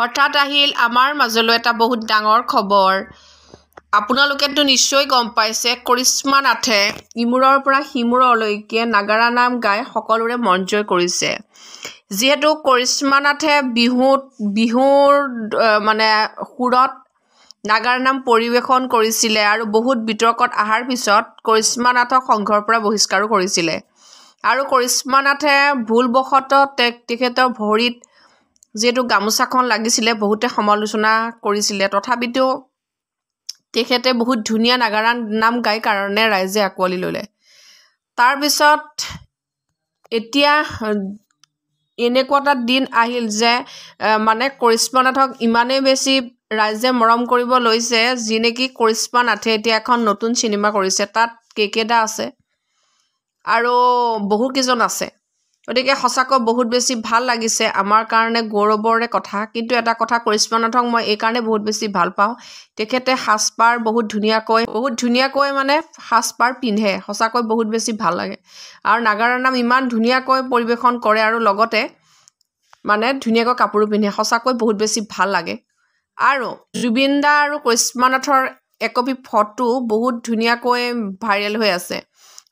হঠাৎ আহিল আমাৰ মাজলৈ এটা বহুত ডাঙৰ খবৰ আপোনালোকেতো নিশ্চয় গম পাইছে কৰিশ্মা নাথে ইমূৰৰ পৰা সিমূৰলৈকে নাগাৰা নাম গাই সকলোৰে মন জয় কৰিছে যিহেতু কৰিশ্মা নাথে বিহুত বিহুৰ মানে সুৰত নাগাৰা নাম পৰিৱেশন কৰিছিলে আৰু বহুত বিতৰ্কত অহাৰ পিছত কৰিশ্মা নাথক সংঘৰ পৰা বহিষ্কাৰো কৰিছিলে আৰু কৰিশ্মা নাথে ভুলবশতঃ তেখেতৰ ভৰিত যিহেতু গামোচাখন লাগিছিলে বহুতে সমালোচনা কৰিছিলে তথাপিতো তেখেতে বহুত ধুনীয়া নাগাৰা নাম গাই কাৰণে ৰাইজে আঁকোৱালি ল'লে তাৰপিছত এতিয়া এনেকুৱা এটা দিন আহিল যে মানে কৰিশ্মা নাথক ইমানেই বেছি ৰাইজে মৰম কৰিব লৈছে যি নেকি কৰিশ্মা নাথে এতিয়া এখন নতুন চিনেমা কৰিছে তাত কেইকেইটা আছে আৰু বহুকেইজন আছে গতিকে সঁচাকৈ বহুত বেছি ভাল লাগিছে আমাৰ কাৰণে গৌৰৱৰে কথা কিন্তু এটা কথা কৰিশ্মানাথক মই এইকাৰণে বহুত বেছি ভাল পাওঁ তেখেতে সাজপাৰ বহুত ধুনীয়াকৈ বহুত ধুনীয়াকৈ মানে সাজপাৰ পিন্ধে সঁচাকৈ বহুত বেছি ভাল লাগে আৰু নাগাৰা নাম ইমান ধুনীয়াকৈ পৰিৱেশন কৰে আৰু লগতে মানে ধুনীয়াকৈ কাপোৰো পিন্ধে সঁচাকৈ বহুত বেছি ভাল লাগে আৰু জুবিন দা আৰু কৃষ্মনাথৰ একপি ফটো বহুত ধুনীয়াকৈ ভাইৰেল হৈ আছে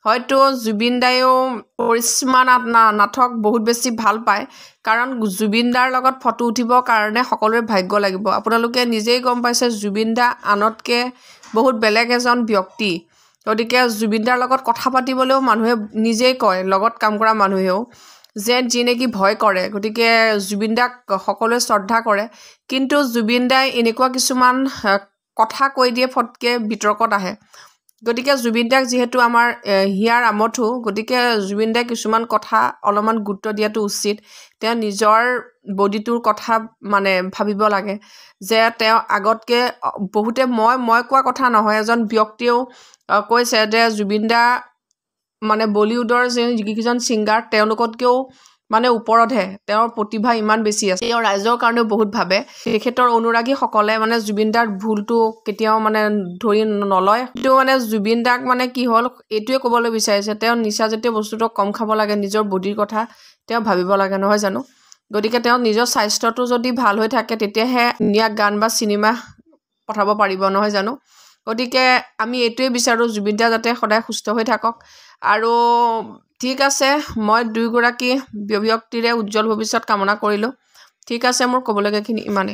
হয়তো জুবিন দায়ো পৰিস্মা নাথক বহুত বেছি ভাল পায় কাৰণ জুবিন দাৰ লগত ফটো উঠিবৰ কাৰণে সকলোৰে ভাগ্য লাগিব আপোনালোকে নিজেই গম পাইছে জুবিন দা আনতকৈ বহুত বেলেগ এজন ব্যক্তি গতিকে জুবিন দাৰ লগত কথা পাতিবলৈও মানুহে নিজেই কয় লগত কাম কৰা মানুহেও যে যি নেকি ভয় কৰে গতিকে জুবিন দাক সকলোৱে শ্ৰদ্ধা কৰে কিন্তু জুবিন দাই এনেকুৱা কিছুমান কথা কৈ দিয়ে ফটকৈ বিতৰ্কত আহে গতিকে জুবিন দাক যিহেতু আমাৰ হিয়াৰ আমঠো গতিকে জুবিন দাই কিছুমান কথা অলপমান গুৰুত্ব দিয়াটো উচিত তেওঁ নিজৰ বডিটোৰ কথা মানে ভাবিব লাগে যে তেওঁ আগতকৈ বহুতে মই মই কোৱা কথা নহয় এজন ব্যক্তিয়েও কৈছে যে জুবিন দা মানে বলিউডৰ যি যিকেইজন ছিংগাৰ তেওঁলোকতকৈও মানে ওপৰতহে তেওঁৰ প্ৰতিভা ইমান বেছি আছে তেওঁ ৰাইজৰ কাৰণেও বহুত ভাবে তেখেতৰ অনুৰাগীসকলে মানে জুবিন দাৰ ভুলটো কেতিয়াও মানে ধৰি নলয় কিন্তু মানে জুবিন দাক মানে কি হ'ল এইটোৱে ক'বলৈ বিচাৰিছে তেওঁ নিচাজাতীয় বস্তুটো কম খাব লাগে নিজৰ বডিৰ কথা তেওঁ ভাবিব লাগে নহয় জানো গতিকে তেওঁ নিজৰ স্বাস্থ্যটো যদি ভাল হৈ থাকে তেতিয়াহে ধুনীয়া গান বা চিনেমা পঠাব পাৰিব নহয় জানো গতিকে আমি এইটোৱে বিচাৰোঁ জুবিন দা যাতে সদায় সুস্থ হৈ থাকক আৰু ঠিক আছে মই দুয়োগৰাকী ব্যক্তিৰে উজ্জ্বল ভৱিষ্যত কামনা কৰিলোঁ ঠিক আছে মোৰ ক'বলগীয়াখিনি ইমানেই